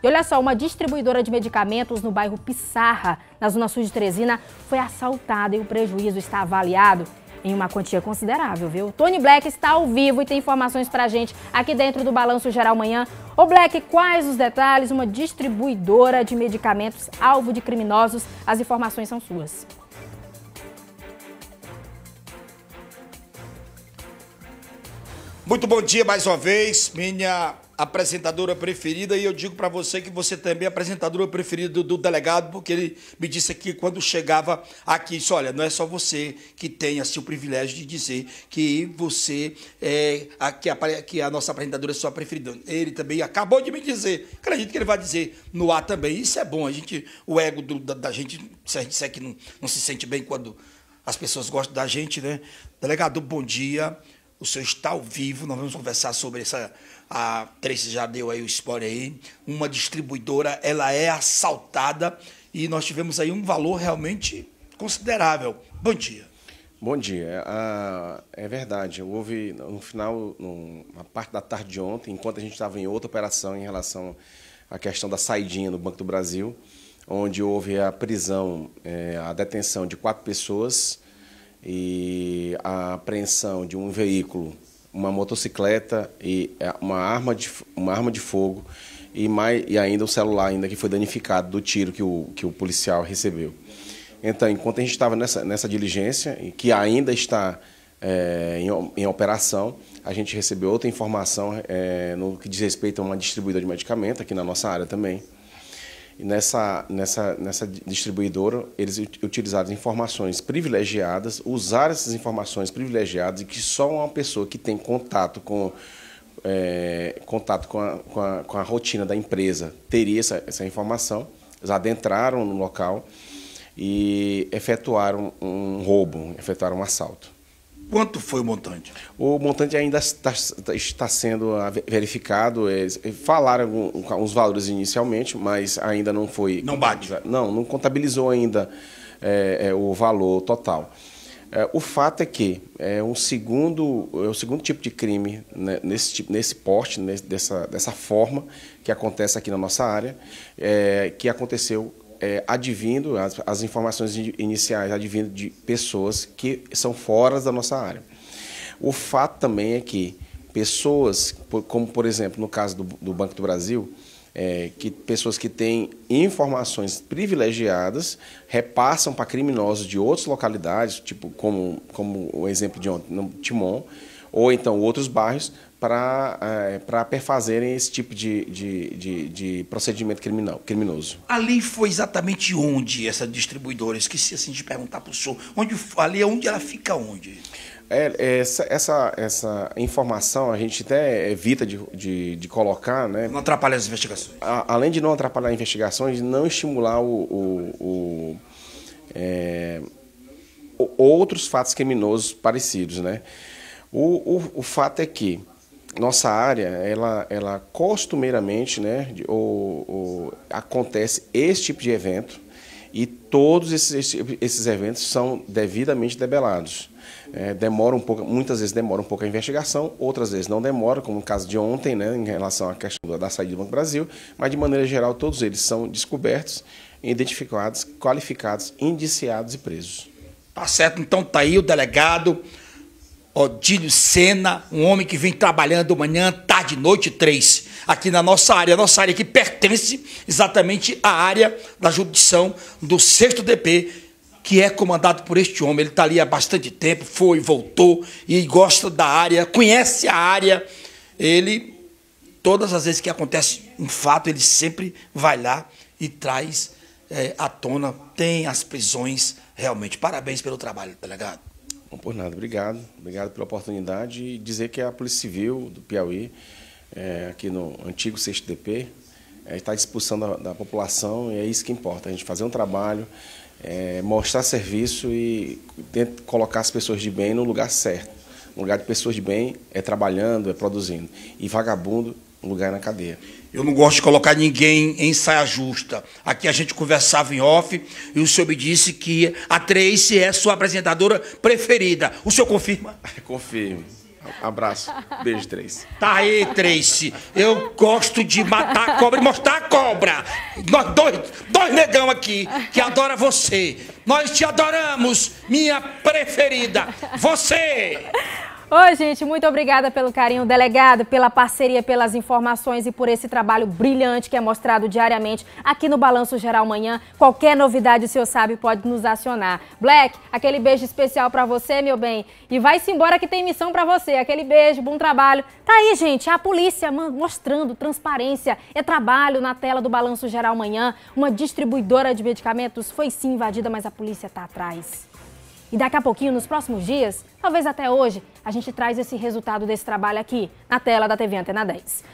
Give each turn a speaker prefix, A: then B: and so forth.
A: E olha só, uma distribuidora de medicamentos no bairro Pissarra, na Zona Sul de Teresina, foi assaltada e o prejuízo está avaliado em uma quantia considerável, viu? Tony Black está ao vivo e tem informações pra gente aqui dentro do Balanço Geral amanhã. Ô Black, quais os detalhes? Uma distribuidora de medicamentos alvo de criminosos. As informações são suas.
B: Muito bom dia mais uma vez, minha apresentadora preferida e eu digo para você que você também é apresentadora preferida do, do, delegado, porque ele me disse aqui quando chegava aqui, disse, olha, não é só você que tem assim, o privilégio de dizer que você é a, que, a, que a nossa apresentadora é sua preferida. Ele também acabou de me dizer, acredito que ele vai dizer no ar também. Isso é bom, a gente, o ego do, da, da, gente, se a gente disser que não, não se sente bem quando as pessoas gostam da gente, né? Delegado, bom dia. O senhor está ao vivo, nós vamos conversar sobre essa a Tracy já deu aí o spoiler aí, uma distribuidora, ela é assaltada e nós tivemos aí um valor realmente considerável.
C: Bom dia. Bom dia. Ah, é verdade. Houve no final, no, na parte da tarde de ontem, enquanto a gente estava em outra operação em relação à questão da saidinha do Banco do Brasil, onde houve a prisão, é, a detenção de quatro pessoas e a apreensão de um veículo uma motocicleta e é, uma arma de, uma arma de fogo e, mais, e ainda um celular ainda que foi danificado do tiro que o, que o policial recebeu. Então, enquanto a gente estava nessa, nessa diligência, que ainda está é, em, em, operação, a gente recebeu outra informação é, no que diz respeito a uma distribuidora de medicamento aqui na nossa área também, nessa, nessa, nessa distribuidora, eles utilizaram informações privilegiadas, usaram essas informações privilegiadas e que só uma pessoa que tem contato com, é, contato com a, com, a, com a, rotina da empresa teria essa, essa informação. Eles adentraram no local e efetuaram um roubo, efetuaram um assalto. Quanto foi o montante? O montante ainda está, está sendo ah, verificado. Eh, falaram uns valores inicialmente, mas ainda não foi. Não bate? Não, não contabilizou ainda é, é, o valor total. É, o fato é que é um segundo, é o segundo tipo de crime né, nesse, tipo, nesse porte, nesse, dessa, dessa forma, que acontece aqui na nossa área, que aconteceu é, advindo, as, as informações iniciais advindo de pessoas que são fora da nossa área. O fato também é que pessoas, como por exemplo no caso do, do Banco do Brasil, é, que pessoas que têm informações privilegiadas repassam para criminosos de outras localidades, tipo como, como o exemplo de ontem, no Timon, ou então outros bairros, para é, eh, perfazerem esse tipo de, de, de, de, procedimento criminal, criminoso.
B: Ali foi exatamente onde essa distribuidora? Esqueci assim de perguntar para o senhor. Onde, ali é onde ela fica onde?
C: É, essa, essa, essa informação a gente até evita de, de, de colocar, né? Não atrapalha as investigações. A, além de não atrapalhar investigações, não estimular o, o, o é, outros fatos criminosos parecidos, né? O, o, o fato é que nossa área, ela, ela costumeiramente, né, ou, ou, acontece esse tipo de evento e todos esses, esses eventos são devidamente debelados. É, demora um pouco, muitas vezes demora um pouco a investigação, outras vezes não demora, como no caso de ontem, né, em relação à questão da saída do Banco Brasil, mas de maneira geral todos eles são descobertos, identificados, qualificados, indiciados e presos. Tá certo, então tá aí o delegado Odílio Sena, um
B: homem que vem trabalhando manhã, tarde, noite, três, aqui na nossa área. Nossa área que pertence exatamente à área da jurisdição do 6 DP, que é comandado por este homem. Ele está ali há bastante tempo, foi, voltou e gosta da área, conhece a área. Ele, todas as vezes que acontece um fato, ele sempre vai lá e traz é, à tona, tem as prisões realmente. Parabéns pelo trabalho, delegado. Tá
C: não, por nada, obrigado. Obrigado pela oportunidade e dizer que a Polícia Civil do Piauí, é, aqui no antigo 6DP, é, está à da, da, população e é isso que importa, a gente fazer um trabalho, é, mostrar serviço e tentar colocar as pessoas de bem no lugar certo. No lugar de pessoas de bem é trabalhando, é produzindo. E vagabundo lugar na cadeia. Eu não gosto de colocar ninguém
B: em saia justa. Aqui a gente conversava em off e o senhor me disse que a Tracy é sua apresentadora preferida. O senhor confirma?
C: Confirmo. Abraço. Beijo, Tracy. Tá aí, Tracy. Eu gosto de
B: matar a cobra e mostrar a cobra. Nós dois, dois negão aqui que adora você. Nós te adoramos, minha preferida. Você!
A: Oi, gente, muito obrigada pelo carinho, delegado, pela parceria, pelas informações e por esse trabalho brilhante que é mostrado diariamente aqui no Balanço Geral Manhã. Qualquer novidade, o senhor sabe, pode nos acionar. Black, aquele beijo especial para você, meu bem. E vai-se embora que tem missão para você. Aquele beijo, bom trabalho. Tá aí, gente, é a polícia mostrando transparência. É trabalho na tela do Balanço Geral Manhã. Uma distribuidora de medicamentos foi sim invadida, mas a polícia tá atrás. E daqui a pouquinho, nos próximos dias, talvez até hoje, a gente traz esse resultado desse trabalho aqui na tela da TV Antena 10.